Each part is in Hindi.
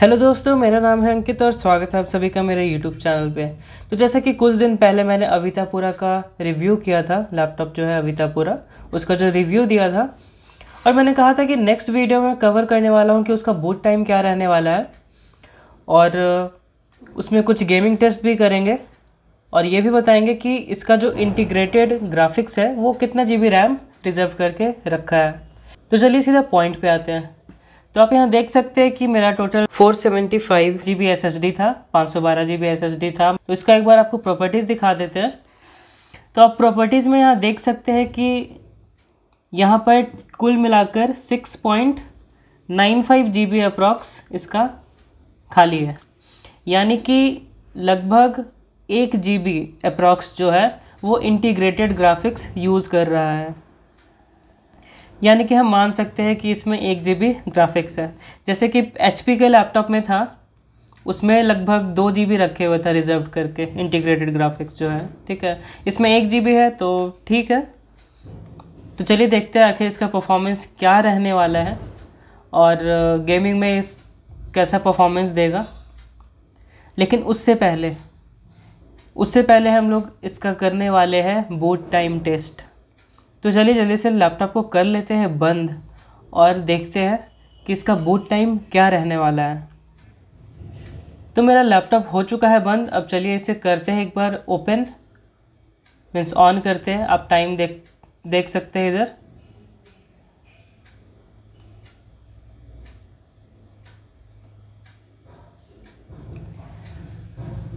हेलो दोस्तों मेरा नाम है अंकित और स्वागत है आप सभी का मेरे यूट्यूब चैनल पे तो जैसा कि कुछ दिन पहले मैंने अवितापुरा का रिव्यू किया था लैपटॉप जो है अवितापुरा उसका जो रिव्यू दिया था और मैंने कहा था कि नेक्स्ट वीडियो में कवर करने वाला हूँ कि उसका बूट टाइम क्या रहने वाला है और उसमें कुछ गेमिंग टेस्ट भी करेंगे और ये भी बताएंगे कि इसका जो इंटीग्रेटेड ग्राफिक्स है वो कितना जी रैम रिजर्व करके रखा है तो चलिए सीधा पॉइंट पर आते हैं तो आप यहाँ देख सकते हैं कि मेरा total 475 seventy five G B S S D था पाँच सौ बारह G B S S D था तो इसका एक बार आपको प्रॉपर्टीज़ दिखा देते हैं तो आप प्रॉपर्टीज़ में यहाँ देख सकते हैं कि यहाँ पर कुल मिलाकर six point nine five G B approx इसका खाली है यानी कि लगभग एक जी बी अप्रॉक्स जो है वो इंटीग्रेटेड ग्राफिक्स यूज़ कर रहा है यानी कि हम मान सकते हैं कि इसमें एक जी ग्राफिक्स है जैसे कि एच के लैपटॉप में था उसमें लगभग दो जी रखे हुए था रिजर्व करके इंटीग्रेटेड ग्राफिक्स जो है ठीक है इसमें एक जी है तो ठीक है तो चलिए देखते हैं आखिर इसका परफॉर्मेंस क्या रहने वाला है और गेमिंग में इस कैसा परफॉर्मेंस देगा लेकिन उससे पहले उससे पहले हम लोग इसका करने वाले हैं बूट टाइम टेस्ट तो चलिए जल्दी से लैपटॉप को कर लेते हैं बंद और देखते हैं कि इसका बूट टाइम क्या रहने वाला है तो मेरा लैपटॉप हो चुका है बंद अब चलिए इसे करते हैं एक बार ओपन मीन्स ऑन करते हैं आप टाइम देख देख सकते हैं इधर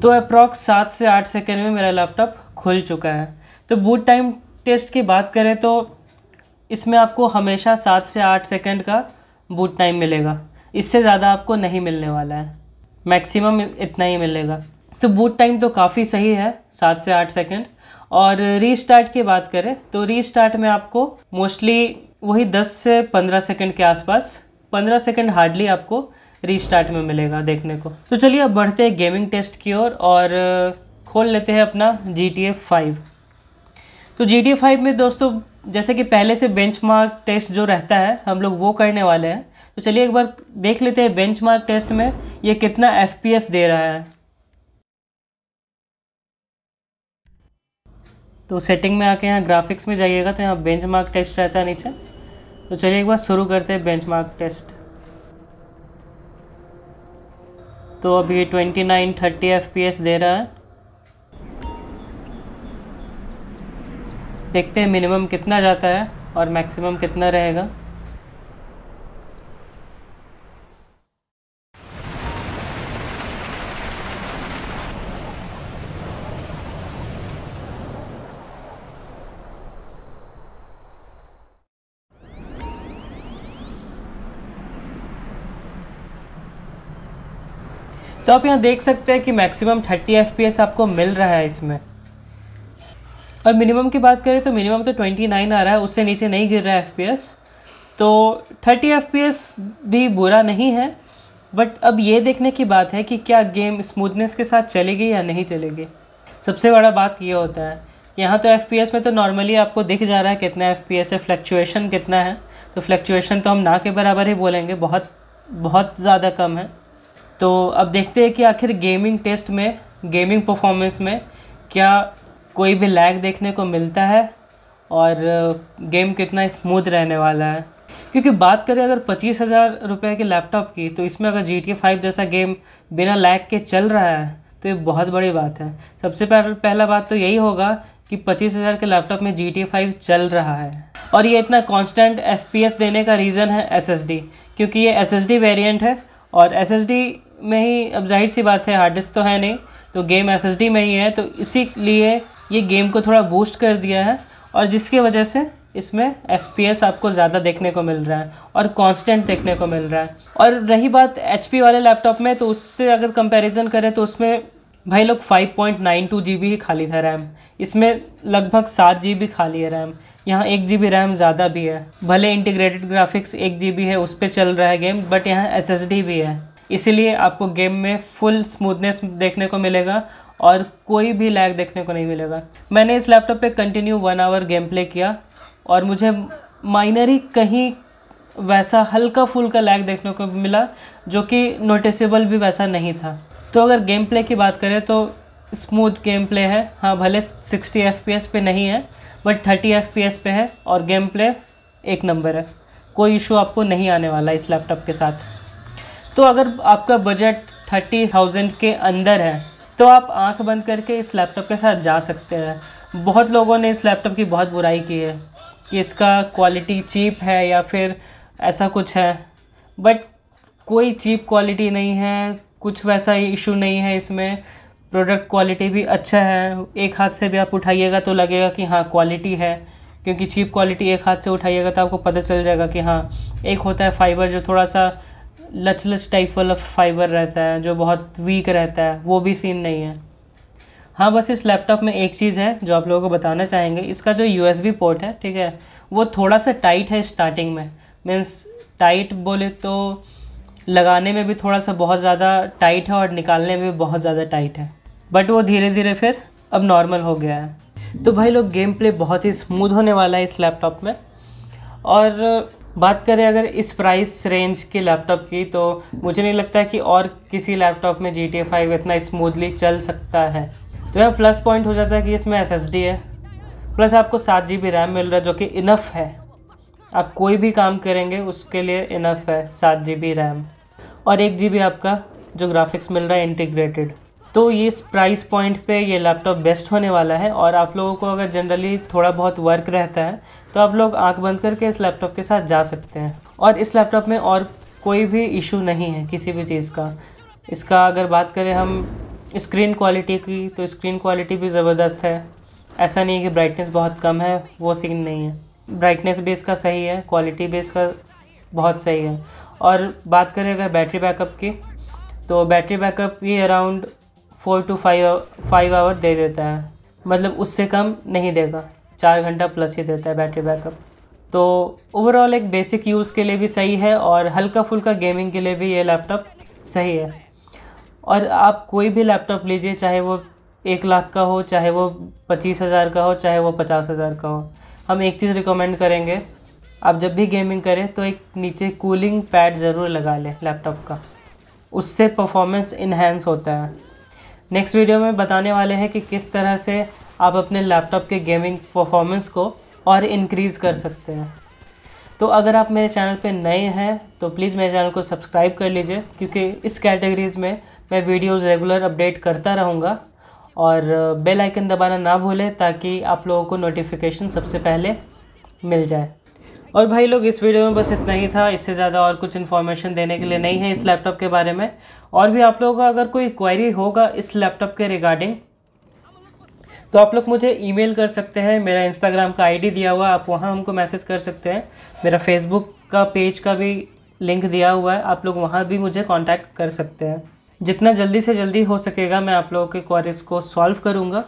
तो अप्रॉक्स सात से आठ सेकेंड में मेरा लैपटॉप खुल चुका है तो बूट टाइम टेस्ट की बात करें तो इसमें आपको हमेशा सात से आठ सेकेंड का बूट टाइम मिलेगा इससे ज़्यादा आपको नहीं मिलने वाला है मैक्सिमम इतना ही मिलेगा तो बूट टाइम तो काफ़ी सही है सात से आठ सेकेंड और रीस्टार्ट की बात करें तो रीस्टार्ट में आपको मोस्टली वही दस से पंद्रह सेकेंड के आसपास पंद्रह सेकेंड हार्डली आपको रीस्टार्ट में मिलेगा देखने को तो चलिए अब बढ़ते हैं गेमिंग टेस्ट की ओर और खोल लेते हैं अपना जी टी फाइव तो जी टी फाइव में दोस्तों जैसे कि पहले से बेंचमार्क टेस्ट जो रहता है हम लोग वो करने वाले हैं तो चलिए एक बार देख लेते हैं बेंचमार्क टेस्ट में ये कितना एफ दे रहा है तो सेटिंग में आके यहाँ ग्राफिक्स में जाइएगा तो यहाँ बेंचमार्क टेस्ट रहता है नीचे तो चलिए एक बार शुरू करते हैं मार्क टेस्ट तो अभी ट्वेंटी नाइन थर्टी एफ दे रहा है देखते हैं मिनिमम कितना जाता है और मैक्सिमम कितना रहेगा तो आप यहाँ देख सकते हैं कि मैक्सिमम 30 एफ आपको मिल रहा है इसमें और मिनिमम की बात करें तो मिनिमम तो 29 आ रहा है उससे नीचे नहीं गिर रहा है एफ तो 30 एफ भी बुरा नहीं है बट अब ये देखने की बात है कि क्या गेम स्मूथनेस के साथ चलेगी या नहीं चलेगी सबसे बड़ा बात ये होता है यहाँ तो एफ में तो नॉर्मली आपको दिख जा रहा है कितना एफ पी है फ्लक्चुएशन कितना है तो फ्लक्चुएशन तो हम ना के बराबर ही बोलेंगे बहुत बहुत ज़्यादा कम है तो अब देखते हैं कि आखिर गेमिंग टेस्ट में गेमिंग परफॉर्मेंस में क्या कोई भी लैग देखने को मिलता है और गेम uh, कितना स्मूथ रहने वाला है क्योंकि बात करें अगर पच्चीस हज़ार रुपये के लैपटॉप की तो इसमें अगर जी टी फाइव जैसा गेम बिना लैग के चल रहा है तो ये बहुत बड़ी बात है सबसे पहला बात तो यही होगा कि पच्चीस हज़ार के लैपटॉप में जी टी फाइव चल रहा है और ये इतना कांस्टेंट एफ पी एस देने का रीज़न है एस एस डी क्योंकि ये एस एस डी वेरियंट है और एस एस डी में ही अब जाहिर सी बात है हार्ड डिस्क तो है नहीं तो गेम एस एस डी में ही है तो इसी लिए ये गेम को थोड़ा बूस्ट कर दिया है और जिसकी वजह से इसमें एफ आपको ज़्यादा देखने को मिल रहा है और कांस्टेंट देखने को मिल रहा है और रही बात एच वाले लैपटॉप में तो उससे अगर कंपैरिजन करें तो उसमें भाई लोग 5.92 पॉइंट ही खाली था रैम इसमें लगभग सात जी खाली है रैम यहाँ एक जी रैम ज़्यादा भी है भले इंटीग्रेटेड ग्राफिक्स एक जी है उस पर चल रहा है गेम बट यहाँ एस भी है इसीलिए आपको गेम में फुल स्मूथनेस देखने को मिलेगा और कोई भी लैग देखने को नहीं मिलेगा मैंने इस लैपटॉप पे continue one hour game play किया और मुझे माइनर ही कहीं वैसा हल्का फुल्का लैग देखने को मिला जो कि नोटिसेबल भी वैसा नहीं था तो अगर गेम प्ले की बात करें तो स्मूथ गेम प्ले है हाँ भले 60 एफ पे नहीं है बट 30 एफ पे है और गेम प्ले एक नंबर है कोई इशू आपको नहीं आने वाला इस लैपटॉप के साथ तो अगर आपका बजट थर्टी थाउजेंड के अंदर है तो आप आंख बंद करके इस लैपटॉप के साथ जा सकते हैं बहुत लोगों ने इस लैपटॉप की बहुत बुराई की है कि इसका क्वालिटी चीप है या फिर ऐसा कुछ है बट कोई चीप क्वालिटी नहीं है कुछ वैसा इशू नहीं है इसमें प्रोडक्ट क्वालिटी भी अच्छा है एक हाथ से भी आप उठाइएगा तो लगेगा कि हाँ क्वालिटी है क्योंकि चीप क्वालिटी एक हाथ से उठाइएगा तो आपको पता चल जाएगा कि हाँ एक होता है फाइबर जो थोड़ा सा लच लच टाइप वाला फाइबर रहता है जो बहुत वीक रहता है वो भी सीन नहीं है हाँ बस इस लैपटॉप में एक चीज़ है जो आप लोगों को बताना चाहेंगे इसका जो यू पोर्ट है ठीक है वो थोड़ा सा टाइट है स्टार्टिंग में मीन्स टाइट बोले तो लगाने में भी थोड़ा सा बहुत ज़्यादा टाइट है और निकालने में भी बहुत ज़्यादा टाइट है बट वो धीरे धीरे फिर अब नॉर्मल हो गया है तो भाई लोग गेम प्ले बहुत ही स्मूथ होने वाला है इस लैपटॉप में और बात करें अगर इस प्राइस रेंज के लैपटॉप की तो मुझे नहीं लगता कि और किसी लैपटॉप में जी टी फाइव इतना स्मूथली चल सकता है तो यह प्लस पॉइंट हो जाता है कि इसमें एस एस डी है प्लस आपको सात जी बी रैम मिल रहा है जो कि इनफ है आप कोई भी काम करेंगे उसके लिए इनफ है सात जी बी रैम और एक जी बी आपका जो ग्राफिक्स मिल रहा है इंटीग्रेटेड तो ये इस प्राइस पॉइंट पे ये लैपटॉप बेस्ट होने वाला है और आप लोगों को अगर जनरली थोड़ा बहुत वर्क रहता है तो आप लोग आंख बंद करके इस लैपटॉप के साथ जा सकते हैं और इस लैपटॉप में और कोई भी इशू नहीं है किसी भी चीज़ का इसका अगर बात करें हम स्क्रीन क्वालिटी की तो स्क्रीन क्वालिटी भी ज़बरदस्त है ऐसा नहीं है कि ब्राइटनेस बहुत कम है वो सीन नहीं है ब्राइटनेस भी इसका सही है क्वालिटी भी इसका बहुत सही है और बात करें अगर बैटरी बैकअप की तो बैटरी बैकअप ये around four to five five hour दे देता है मतलब उससे कम नहीं देगा चार घंटा प्लस ही देता है बैटरी बैकअप तो ओवरऑल एक बेसिक यूज़ के लिए भी सही है और हल्का फुल्का गेमिंग के लिए भी ये लैपटॉप सही है और आप कोई भी लैपटॉप लीजिए चाहे वो एक लाख का हो चाहे वो पच्चीस हज़ार का हो चाहे वो पचास हज़ार का हो हम एक चीज़ रिकमेंड करेंगे आप जब भी गेमिंग करें तो एक नीचे कूलिंग पैड ज़रूर लगा लें लैपटॉप का उससे परफॉर्मेंस इन्हेंस होता है नेक्स्ट वीडियो में बताने वाले हैं कि किस तरह से आप अपने लैपटॉप के गेमिंग परफॉर्मेंस को और इनक्रीज़ कर सकते हैं तो अगर आप मेरे चैनल पे नए हैं तो प्लीज़ मेरे चैनल को सब्सक्राइब कर लीजिए क्योंकि इस कैटेगरीज़ में मैं वीडियोस रेगुलर अपडेट करता रहूँगा और बेल uh, आइकन दबाना ना भूलें ताकि आप लोगों को नोटिफिकेशन सबसे पहले मिल जाए और भाई लोग इस वीडियो में बस इतना ही था इससे ज़्यादा और कुछ इन्फॉर्मेशन देने के लिए नहीं है इस लैपटॉप के बारे में और भी आप लोगों का अगर कोई क्वारी होगा इस लैपटॉप के रिगार्डिंग तो आप लोग मुझे ईमेल कर सकते हैं मेरा इंस्टाग्राम का आईडी दिया हुआ है आप वहाँ हमको मैसेज कर सकते हैं मेरा फेसबुक का पेज का भी लिंक दिया हुआ है आप लोग वहाँ भी मुझे कॉन्टैक्ट कर सकते हैं जितना जल्दी से जल्दी हो सकेगा मैं आप लोगों के क्वारीज को सॉल्व करूँगा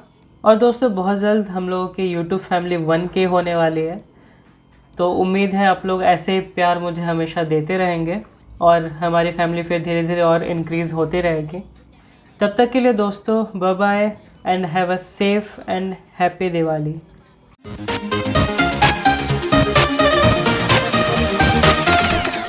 और दोस्तों बहुत जल्द हम लोगों की यूट्यूब फैमिली वन के होने वाली है तो उम्मीद है आप लोग ऐसे प्यार मुझे हमेशा देते रहेंगे और हमारी फैमिली फिर धीरे धीरे और इनक्रीज़ होती रहेगी तब तक के लिए दोस्तों bye and have a safe and happy Diwali